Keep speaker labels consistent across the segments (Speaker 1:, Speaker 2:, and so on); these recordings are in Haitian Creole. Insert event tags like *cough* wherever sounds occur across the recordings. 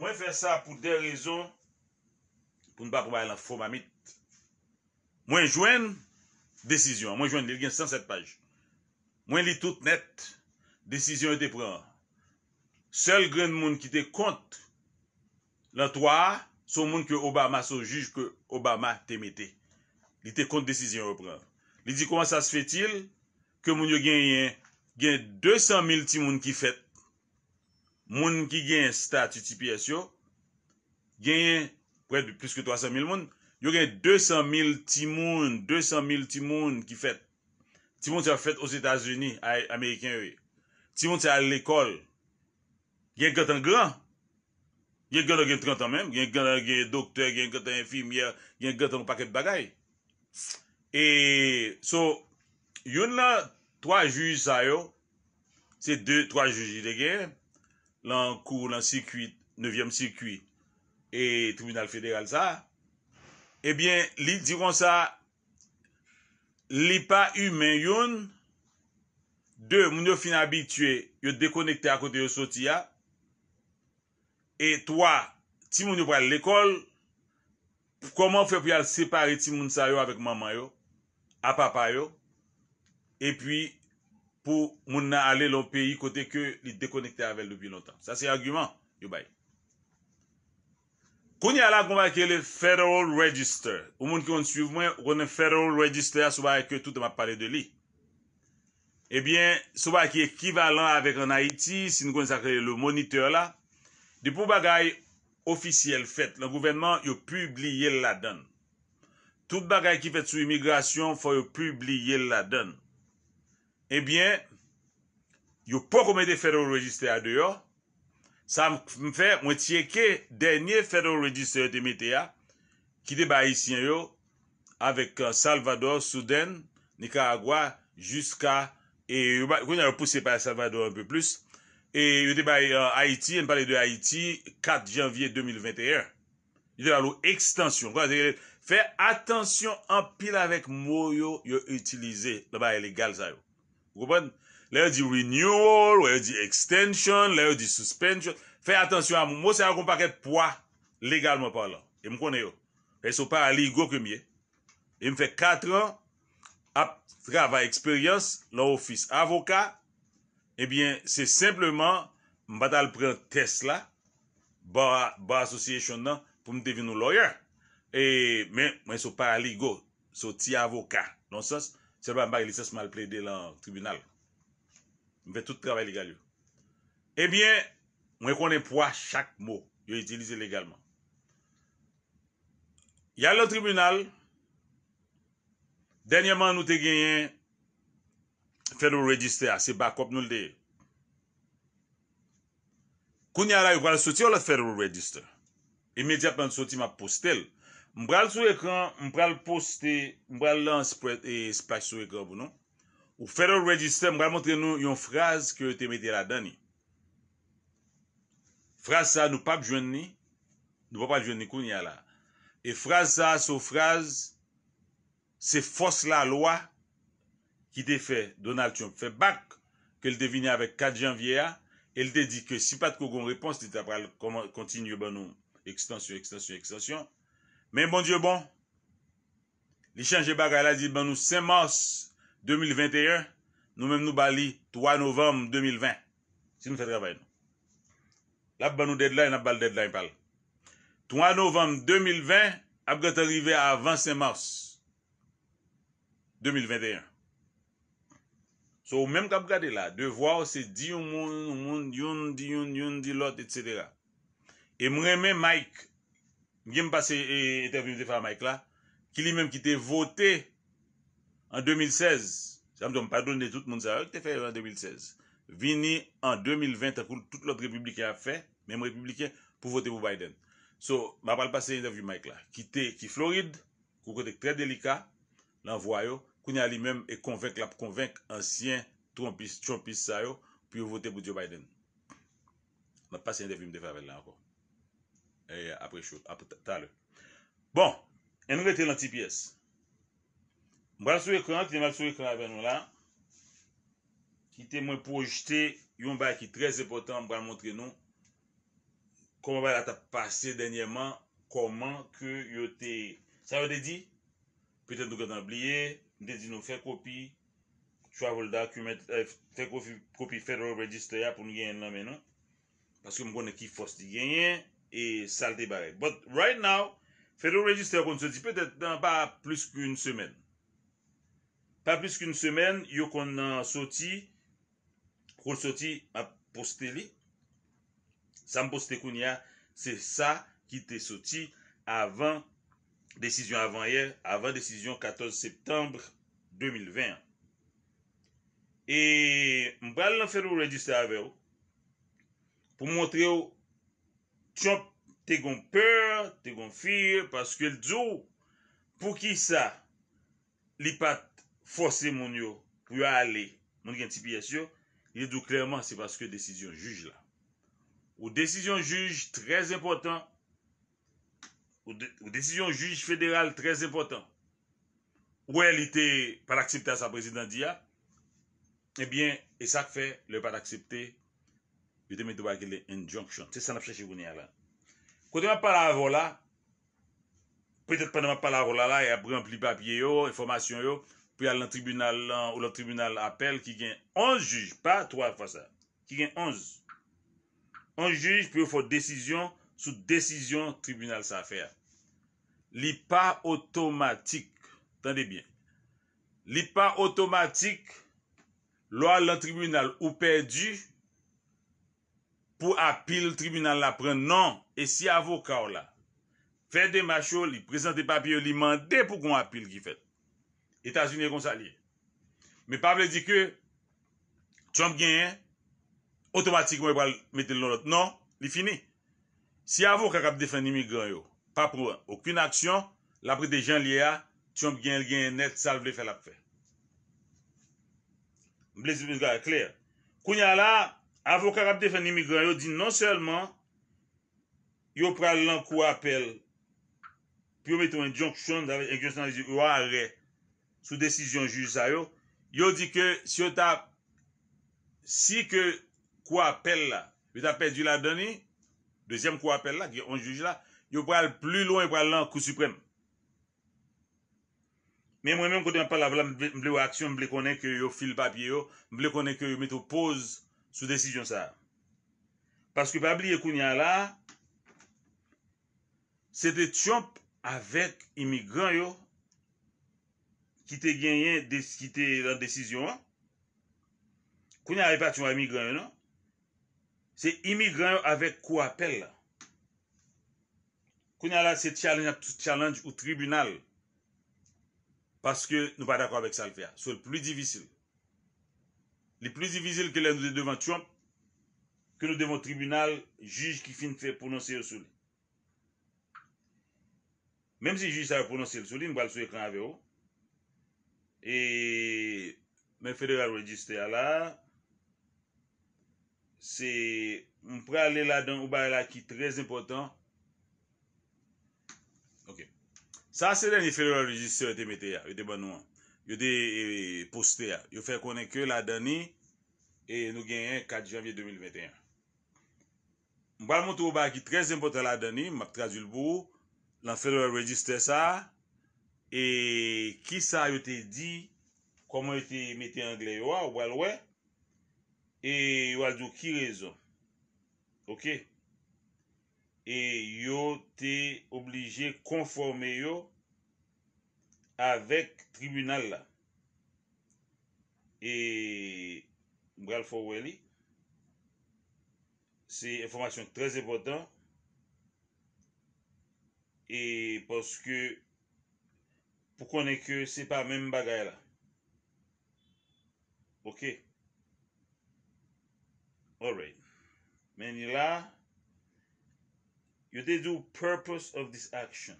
Speaker 1: Mwen fè sa pou de rezon, pou n'ba pou bay lan fò mamit, mwen jwen, desisyon, mwen jwen, li gen 107 paj, mwen li tout net, desisyon yo te pran. Sèl gren moun ki te kont, la 3, sou moun ki Obama sou juj ke Obama te mette, li te kont desisyon yo pran. Li di koman sa se fè til, ke moun yo gen, gen 200 mil ti moun ki fèt. Moun ki gen statu tipi esyo, gen yon, pou ete pweske 300.000 moun, yo gen 200.000 timoun, 200.000 timoun ki fet. Timoun se fet os Etats-Unis, Ameriken we. Timoun se al ekol, gen getan gran. Gen getan gen 30 an men, gen getan gen doktor, gen getan gen film, gen getan gen paket bagay. E so, yon la, 3 juji sa yo, se 2-3 juji de gen, lan kou, lan sirkuit, nevyem sirkuit, e tribunal federal sa, ebyen, li diron sa, li pa yu men yon, de, moun yo fina bitye, yo dekonekte akote yo soti ya, e toa, ti moun yo pral l'ekol, koman fe pou yal separe ti moun sa yo avèk maman yo, apapa yo, e pwi, pou moun nan ale loun peyi kote ke li dekonekte avèl lupi loutan. Sa se agyman, yo bay. Kouni ala konwa ke le Federal Register. Ou moun ki kon suyv mwen, konè Federal Register, sou ba ek ke tout an ap pale de li. Ebyen, sou ba ek ki ekivalan avek an Haiti, sin kon sa kreye loun moniteur la, di pou bagay ofisyel fèt, loun gouvenman yo publiye la don. Tout bagay ki fèt sou imigrasyon, fò yo publiye la don. Ebyen, eh yo pou komete federal register a deyo, sa mwen fè, mwen tseke denye federal register yo te meteya, ki de ba isyen yo, avèk Salvador, Soudan, Nicaragua, Jusca, e yon apouse pa Salvador anpe plus, e yon de ba Haiti, yon pale de Haiti, 4 janvye 2021, yon de ba lou ekstansyon. Fè atensyon anpil avèk mwoyo yo itilize, do ba yon legal zayou. Lè ou di renewal, ou lè ou di extension, lè ou di suspension. Fè atensyon a moun. Mou se a kompare poa legalman parlant. E m konè yo. E sou paraligo kemye. E m fè katran ap travay eksperyans. Lè ou fis avoka. Ebyen, se simplement m batal pren tesla. Ba asosyechon nan pou m devin nou lawyer. E men, mè sou paraligo. Sou ti avoka. Non sas. Se ba mba ilise smal ple de lan tribunal. Mbe tout travay legal yo. Ebyen, mwen konen pou a chak mo yo itilize legalman. Ya le tribunal, denyaman nou te genyen federal register a se bakop nou de koun yara yo kwa an soti yo la federal register. Emedyap an soti ma postel. Mpral sou ekran, mpral poste, mpral lan spas e, sou ekran pou nou. Ou fèl ou register, mpral montre nou yon fraz ke te mette la dani. Fraz sa nou pap jwen ni, nou pap jwen ni koun ya la. E fraz sa sou fraz, se fos la lwa ki te fè Donald Trump fè bak, ke l devine avek 4 janvye a, el te di ke si pat kou kon repons te ta pral kontinye ban nou ekstansyon, ekstansyon, ekstansyon. Men bon die bon, li chanje baka la zi ban nou 5 mars 2021, nou men nou bali 3 novam 2020. Sin nou fèdre bè nou. La ban nou deadline, la bal deadline pal. 3 novam 2020, ap gat arrive avan 5 mars 2021. So, men mw kap gade la, devò se di yon, yon, yon, yon, yon, yon, di lot, etc. E mwen remè Mike. M genm pase etervivim te fa a Mike la, ki li menm ki te vote en 2016, janm jom pardonne tout moun sa yo ki te fe en 2016, vini en 2020 akoun tout lop republiken a fe, menm republiken, pou vote pou Biden. So, m apal pase etervivim Mike la, ki te, ki Floride, kou kote k tre delika, lan vwayo, kou nye alim menm e konvenk la pou konvenk ansyen Trumpist sayo, pou yo vote pou Joe Biden. M apase etervivim te fa a vele la ankon. Eh, apre chote, apre ta le. Bon, en nou rete nan ti piyes. Mbra sou ekran, ki mbra sou ekran ave nou la, ki te mwen poujte, yon ba ki trez epotan, mbra mwotre nou, kou mwen ba la ta pase denye man, kouman ke yo te, sa yo de di, pwede nou gwen an bliye, mwen de di nou fe kopi, chwa wolda, eh, kopi fe robe di sto ya pou nou genye nan menon, paske mwen konen ki fos di genye, e salte bare. But right now, fèlou registè yon kon soti, pe dete nan pa plus ki yon semen. Pa plus ki yon semen, yon kon soti, kon soti, ap posteli, san poste koun ya, se sa ki te soti, avan, desisyon avan yè, avan desisyon 14 septembre 2020. E mbale nan fèlou registè ave ou, pou mwotre ou, te gon peur, te gon fir, paske el dzo pou ki sa li pat fose moun yo pou a ale, moun gen tipi asyo, el dzo klerman se paske desisyon juj la. Ou desisyon juj trez impotant, ou desisyon juj federal trez impotant, ou el ite pat aksepte a sa prezident dia, e bien, e sak fe, le pat aksepte, Vite mè dwa gè lè injonksyon. Tè san ap chè chè gounè alè. Kote mè pala avola, pwede pwede mè pala avola la, e ap brem pli papye yo, e formasyon yo, pou yal nan tribunal apel, ki gen 11 juj, pa 3 fwa sa, ki gen 11. 11 juj, pou yal fwa desisyon, sou desisyon tribunal sa fè. Li pa otomatik, tande bien, li pa otomatik, lo al nan tribunal ou perdu, pou apil tribunal la pren, nan, e si avokal la, fè de macho li prezante papi yo li mande pou kon apil ki fèt. Etasunye konsalye. Me pavle di ke, chanm genyen, otomatik mwen mwen mette lorot, nan, li fini. Si avokal kap defen imigran yo, pap wè, okun aksyon, la pre de jan li ya, chanm genyen genyen net sal vle fè la pfè. Mblezi mwen gaya kler. Kounya la, Avokar ap te fèm ni migran yo di non sèlman yo pral lan kou apel pi yo metou en jonksyon anke yon sèlman yo a re sou desisyon juj sa yo yo di ke si yo ta si ke kou apel la yo ta pedi la doni dezyem kou apel la ki yo an juj la yo pral plu lon yon pral lan kou suprem men mwen mwen kote an pala mwen mwen aksyon mwen mwen konen ke yo fil papye yo mwen mwen konen ke yo metou pose Sou desisyon sa. Paske pa bliye koun ya la, se te tchomp avèk imigran yo, ki te genyen, ki te la desisyon. Koun ya repat yon imigran yo, no? Se imigran yo avèk kou apel. Koun ya la se challenge ou tribunal. Paske nou pa d'akwa avèk sa l'fè. Sou l'pli divisyon. Li pli zivizil ke lè nou de devan chomp, ke nou devan tribunal, jij ki fin fè prononse yo sou li. Mem si jij sa yo prononse yo sou li, mbwal sou ekran ave yo. E, men federal register la, se, mpwe ale la dan ou ba la ki trez important. Ok. Sa se lè ni federal register yo te mette ya, yo te ban nou an. yo de e, poste a. Yo fe konen ke la dani e nou genyen 4 janvye 2021. Mwal mwoto w ba ki trez impote la dani, mak tradul bou, lan fe do rejiste sa, e ki sa yo te di koman yo te mette angle yo a, walwe, e yo aljou ki rezon. Ok? E yo te oblije konforme yo avèk tribunal la. E, mbral fò wè li, se informasyon trez epotan, e poske, pou konè ke se pa mèm bagay la. Ok. Alright. Meni la, yo te dou purpose of this action.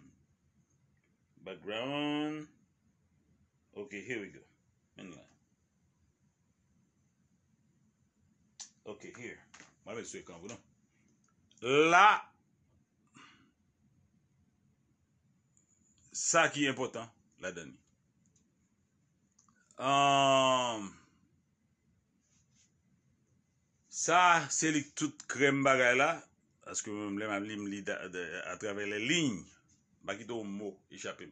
Speaker 1: Background. Ok, here we go. Men la. Ok, here. Mame sou ek anvou nan. La. Sa ki yon potan. La dani. Sa, se li tout krem bagay la. Aske mwen mwen mwen li mwen li a trave le ligni. Bak ito ou mou, e chapim.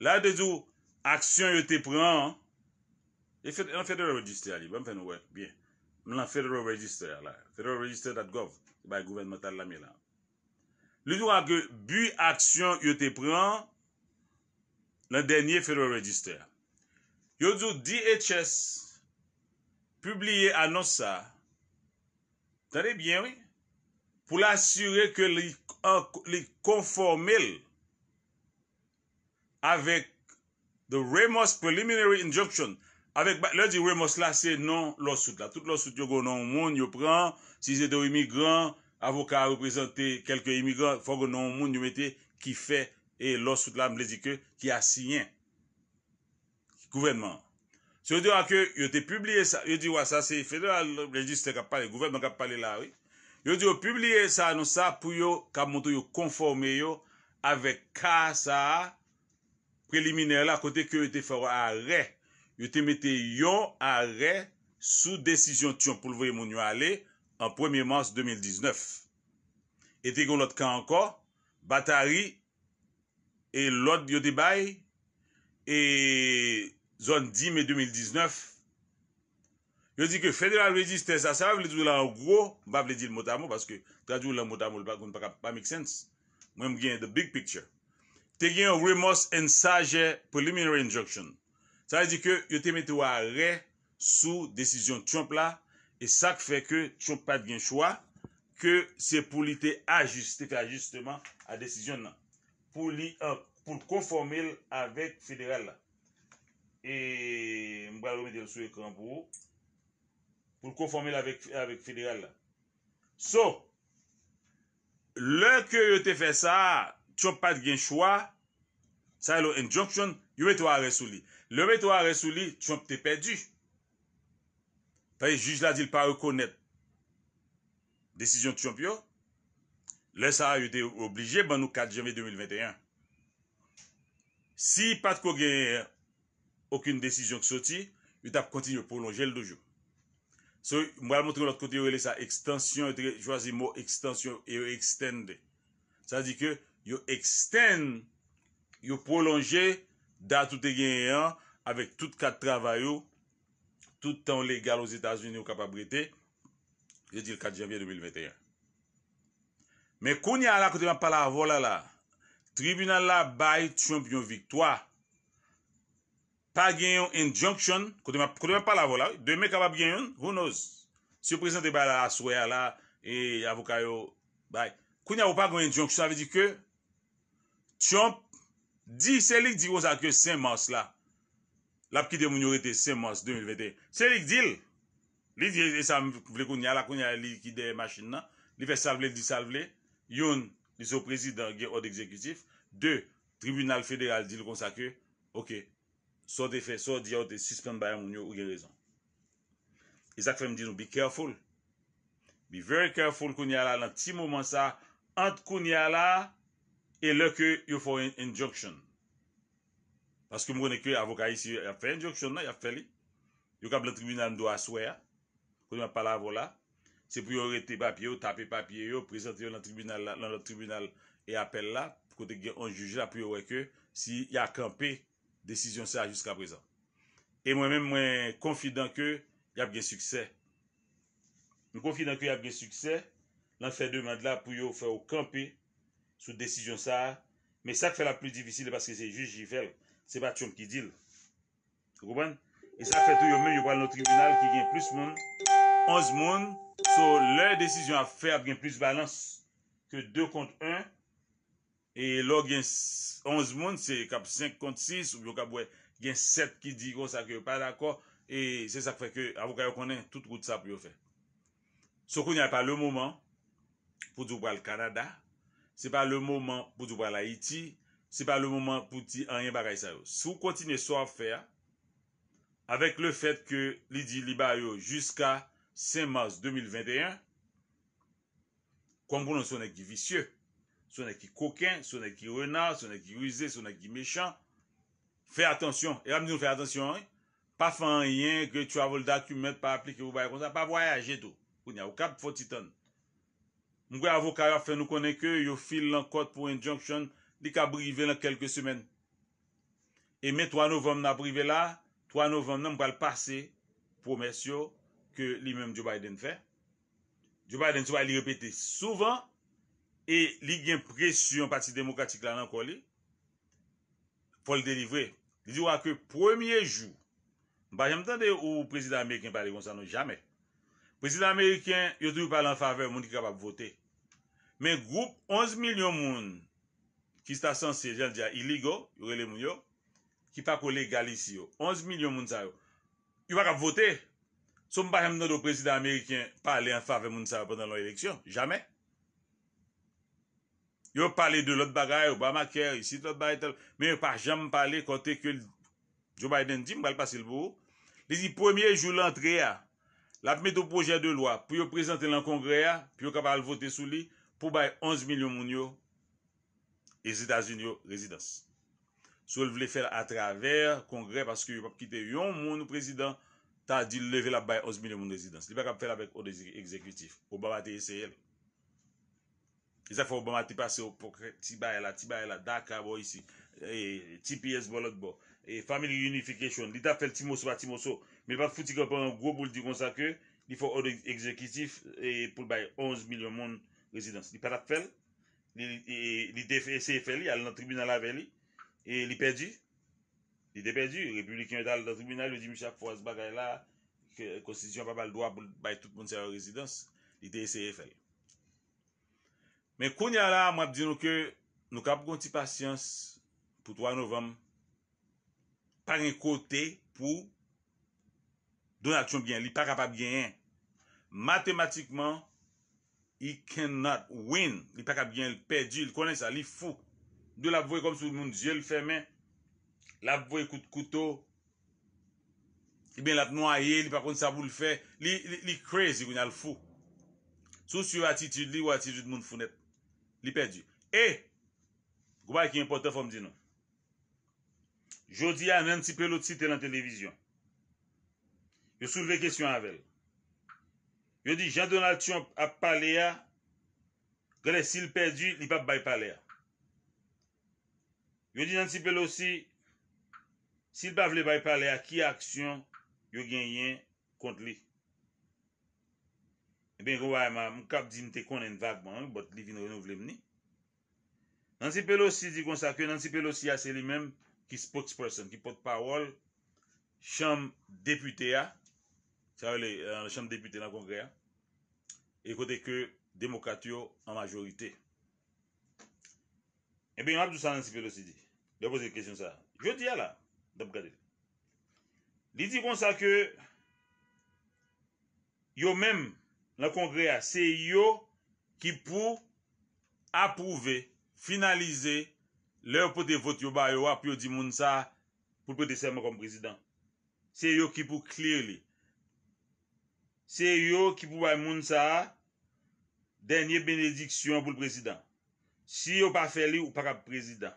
Speaker 1: La de zo, aksyon yo te pran, e federo register li, be bon, m fè nou wè, biè, m la federo register la, federo register dat gov, bay gouvenmantal la mi lan. Li zo akè, bi aksyon yo te pran, nan denye federo register. Yo zo DHS, publiye anonsa, tade byen wè, pou l'asyre ke li konformel, avèk the Ramos preliminary injunction avèk lè di Ramos la se non lòsout la, tout lòsout yo gò nan moun yo pran, si zè do imigran avoka a reprezentè kelke imigran fò gò nan moun yo metè ki fè e lòsout la m lè di kè ki a si nyen kouvenman, se yo di wakè yo te publie sa, yo di wakè sa se federal register kap pale, kouvenman kap pale la yo di yo publie sa nou sa pou yo kap moun tou yo konforme yo avèk ka sa a Prelimine la kote ke yo te faware a re, yo te mette yon a re sou desisyon tiyon pou l voye moun yo ale en 1er mars 2019. E te yon lot ka anko, batari, e lot yo te baye, e zon 10 me 2019. Yo di ke federal resistance a sawe vle di wlan an gro, ba vle di l motamou, paske tra di wlan motamou l bakoun pa mik sens, mwen mgen the big picture. te gen yon remos en saje preliminary injoksyon. Sa yon di ke yon te mette wak re sou desisyon Trump la, e sak fe ke Trump pat gen chwa ke se pou li te ajuste, euh, te fè ajusteman a desisyon nan. Pou konforme l avèk federal la. E mbwa l wè di an sou ekran pou ou. Pou konforme l avèk federal la. So, lè ke yon te fè sa, chon pat gen chwa, sa yon e injoksyon, yon vetwa re sou li. Le vetwa re sou li, chon te pedi. Ta yon e jij la di l pa rekonet desisyon chon pyo, le sa yon te oblije ban nou 4 janvi 2021. Si pat ko gen okyn desisyon k soti, yon tap kontin yo pou lonjel dojou. So, mwa mwotro lot konti yon rele sa ekstansyon, yon tre jwazi mwo ekstansyon yon ekstende. Sa di ke, yo eksten, yo prolonje, datou te genye an, avèk tout kat travayou, tout an legal ou Etasouni ou kapabrite, jè di l 4 janvye 2021. Mè koun ya la kote mè pala avola la, tribunal la bay, champion victoire, pa genye an injunction, kote mè pala avola, dè mè kapab genye an, who knows, si yo prezente bala aswaya la, e avokayo, bay, koun ya ou pa genye injunction, avè di ke, Chomp, di selik di kon sakyo sen mas la. Lap ki de moun yo rete sen mas 2020. Selik dil. Li di resam vle kon yala kon yale li ki de masin nan. Li fe sal vle di sal vle. Yon, li se o prezident ge od ekzekutif. De, tribunal federal dil kon sakyo. Ok, so de fe, so di yote siskon bayan moun yo ou ge rezon. E sakran di nou, be careful. Be very careful kon yala nan ti mouman sa. Ant kon yala. E lè ke yo fò en injoksyon. Paske mwenè ke avokay si yo ap fè injoksyon nan, yo ap fè li. Yo kap lè tribunal mdwa aswe ya. Kou mwen pala avò la. Se pou yo rete papye yo, tape papye yo, prezante yo nan tribunal la, nan lè tribunal e apèl la, pou kote gen an jujè la, pou yo wè ke si ya akampè, desisyon sa jusqu'a prezant. E mwen mwen mwen konfidant ke, yo ap gen suksè. Mwen konfidant ke yo ap gen suksè, nan fè deman la pou yo fè okampè, Sou desijyon sa. Me sa k fè la pli divisil. E paske se juj jifèl. Se bat chom ki dil. Kou kou ban? E sa k fè tou yo men yo kwa l nou tribunal. Ki gen plus moun. Onze moun. Sou lèr desijyon a fè. A gen plus balans. Ke 2 kont 1. E lò gen onze moun. Se kap 5 kont 6. Ou yo kap wè gen 7. Ki di kon sa ki yo pa d'akor. E se sa k fè ki avokay yo konen. Tout kout sa pou yo fè. Sou kou n'yay pa lè mouman. Pou d'yo kwa l Kanada. A. Se pa le mouman pou di wala iti, se pa le mouman pou di an yon bagay sa yo. Sou kontine sou a fè a, avèk le fèt ke li di li bagay yo jiska 5 mars 2021, konpounon sou nèk ki visye, sou nèk ki kokèn, sou nèk ki renan, sou nèk ki wize, sou nèk ki mechan. Fè atensyon, e amnoun fè atensyon an, pa fè an yon ge travel document pa aplik yon bagay kontan, pa voyaje do. Ou nèk yo kap fò titan. Mwen kwe avokay afen nou konen ke yo fil lan kote pou injonksyon li ka brive lan kelke semen. E men 3 novem nan brive la, 3 novem nan mwen pal pase promes yo ke li menm Joe Biden fe. Joe Biden sewa li repete souvan e li gen presyon pati demokratik lan an kol li. Pol delivre, li diwa ke premier jou, mwen pa jemtande ou prezident Ameriken pali kon sa nou jamek. Prezident Amerikyen, yo te ou pale an fave moun ki kap ap vote. Men, group 11 milyon moun, ki sta sanse, jan diya, iligo, yorele moun yo, ki pa kole galisi yo. 11 milyon moun sa yo. Yo wak ap vote. Sou mba jem nou do prezident Amerikyen pale an fave moun sa yo pwenden loun eleksyon. Jamen. Yo pale de lot bagay, ou ba maker, yisi de lot bagay tal, men yo pa jam pale kote ke Joe Biden di mbal pasil bou. Desi premier jou lantre ya, La ap met ou proje de lwa, pou yo prezente lan kongre ya, pou yo kapal vote sou li, pou bay 11 milyon moun yo, e Zeta Zinyo rezidans. Sou el vle fel a traver kongre, paske yo pap kite yon moun ou prezident, ta di leve la bay 11 milyon moun rezidans. Li pa kap fel avek o dezekitif. Obama te eseye li. E zafan Obama te pase ou pokre, ti bay la, ti bay la, Dakar bo yisi, e TPS bolot bo, e Family Unification, li ta fel ti moso ba ti moso. Me pat fouti konpon gwo boul di konsa ke, li fò orde ekzekitif pou bay 11 milyon moun rezidans. Li pat ap fel, li def eseye fel li, al nan tribunal la ven li, li perdi, li deperdi. Republikan yon dal nan tribunal, li di Misha Fouaz Bagay la, konsistisyon pa bal doa bay tout moun seyo rezidans, li def eseye fel. Me konya la, mwap di nou ke, nou kap kon ti pasyans pou 3 novem, pan yon kote pou... Don atyon gen, li pa kapap gen yen. Matematikman, he cannot win. Li pa kapap gen, li pedi, li konen sa, li fou. Nou la pou vwe kom sou moun zye, li femen. La pou vwe kout koutou. I ben la pou nou a ye, li pa kon sa pou l'fe. Li crazy, kwen al fou. Sou sou atitude li ou atitude moun founet. Li pedi. E, gwa ki impote fom di nou. Jodi anen sipe lout si telan televizyon. Yo sou lè kèsyon anvel. Yo di, Jean-Donald Trump ap pale ya, gale, si l perdi, li pap bay pale ya. Yo di, Nancy Pelosi, si l bav lè bay pale ya, ki aksyon, yo genyen kont li. E eh ben, gwa, mou kap di mte konen vab man, bot li vin renou vle mni. Nancy Pelosi, di kon sa kè, Nancy Pelosi ya se li men, ki spokesperson, ki potpawol, chanm depute ya, sa euh, yo eh le chanm depite la kongreya, e kote ke demokat yo an majorite. Ebe yon ap dousan an sipelo si di, yo pose kwenye sa, yo di ala, do pou kade. Li di kon sa ke, yo men la kongreya, se yo ki pou apouve, finalize, le ou pote vot yo ba yo ap yo di moun sa, pou pote seman kon prezident. Se yo ki pou kliye li, Se yo ki pou bay moun sa, denye benediksyon pou l prezident. Si yo pa fe li, ou pa ka prezident.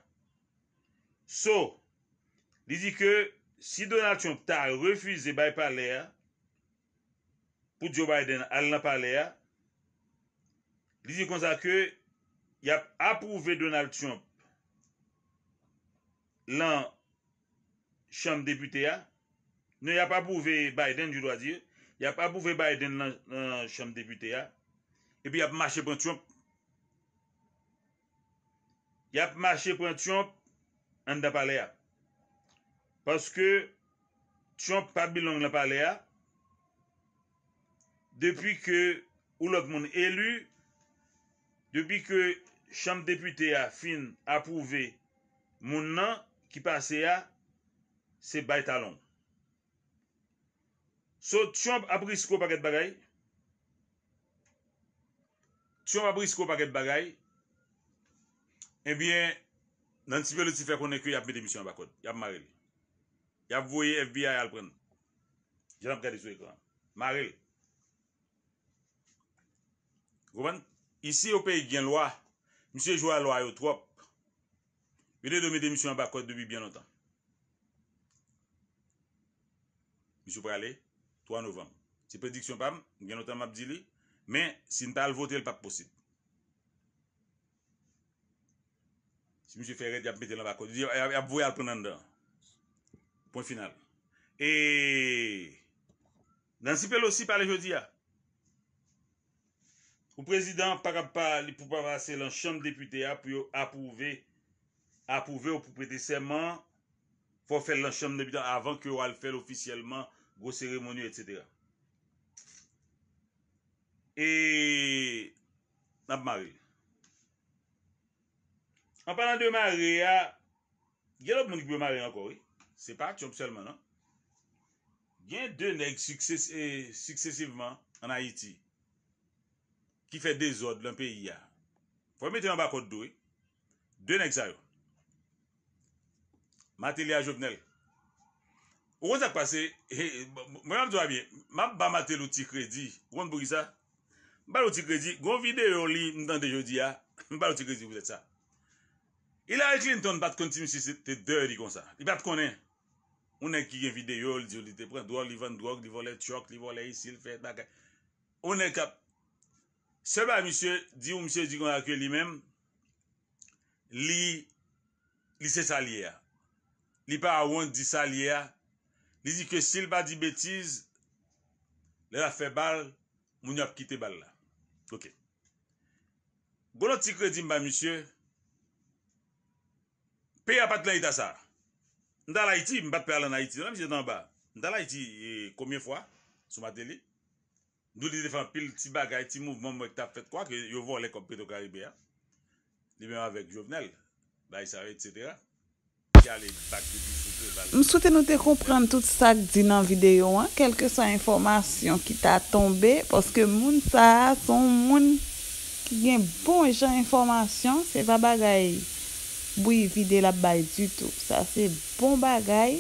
Speaker 1: So, li di ke, si Donald Trump ta refize bay palea, pou Joe Biden al na palea, li di konza ke, yap apouve Donald Trump lan chanm deputea, ne yap apouve Biden, jyou doa diye, yap apouve bayden nan chanm depute ya, epi yap mache pon chanm, yap mache pon chanm, an da pale ya, paske chanm pa bilong la pale ya, depi ke ou lok moun elu, depi ke chanm depute ya fin apouve, moun nan ki pase ya, se bay talon. So, tsyon ap risiko paket bagay, tsyon ap risiko paket bagay, ebyen, eh nan tsype louti fè konen kwe, yap mè demisyon bakot, yap maril. Yap voye FVI al pren. Jelan pradiswe kon. Maril. Gouman, isi yo pey gen loa, msye jwa loa yo trop, mwenè do mè demisyon bakot debi byan an tan. Msye prale, msye prale, 3 novembre. Si prediksyon pa m, genotan m ap di li. Men, si m pa alvote, el pa posib. Si m se fere di ap mette la bako. Di di ap vwe alponan da. Pon final. E, nan si pel osi pale jodi ya. Ou prezidant, para pali pou pa vase lan chanm depute ap pou yo apouve, apouve ou pou prite seman pou fèl lan chanm depute avan ki yo al fèl ofisyelman gwo seremoni, etc. E, ap mare. An panan de mare, ya, gyalop nou ni kbe mare an kore, se part chom selman an, gyan de neg sukcesiveman an Haiti, ki fe dezod l'an peyi ya. Foy meten an bakot do, de neg zayon. Matelia Joknel, Ou kon sa pase, mwen ap zwa biye, mwen ap ba mate louti kredi, mwen bou ki sa, ba louti kredi, kon videyo li, mwen tan de jodi ya, mwen *laughs* ba louti kredi pou zet sa. Ilay Clinton bat kon ti msi se te dèri kon sa, li bat konen. Unen ki gen videyo, li te pren dò, li ven dòk, li vo le chok, li vo le isil, fe, baka. Unen kap, se ba msi se di ou msi se di kon ake li menm, li se sa li ya. Li pa a won di sa li ya, Di zi ke sil ba di betiz, le la fe bal, moun yo ap kite bal la. Ok. Golo ti kredi mba, misye, pe apat la itasa. Nda la iti, mbat pe ala na iti, nan la misye nan ba, nda la iti, e, komye fwa, sou mateli. Ndou li defan pil, ti baga iti mou, moun mou ekta fet kwa, ke yo vo le kompe do gari be ya. Li men avèk jovenel, la isa vek, etcè. M soute nou te kompreme tout sak di nan video an Kelke sa informasyon ki ta tombe Poske moun sa a son moun ki gen bon jan informasyon Se va bagay Bou yi vide la bay du tout Sa se bon bagay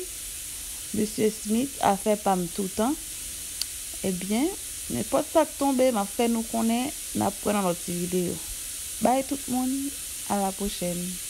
Speaker 1: Monsieur Smith a fe pam tout an Ebyen, ne pot sak tombe ma fe nou konen Na pre nan loti video Bay tout moun, a la pochene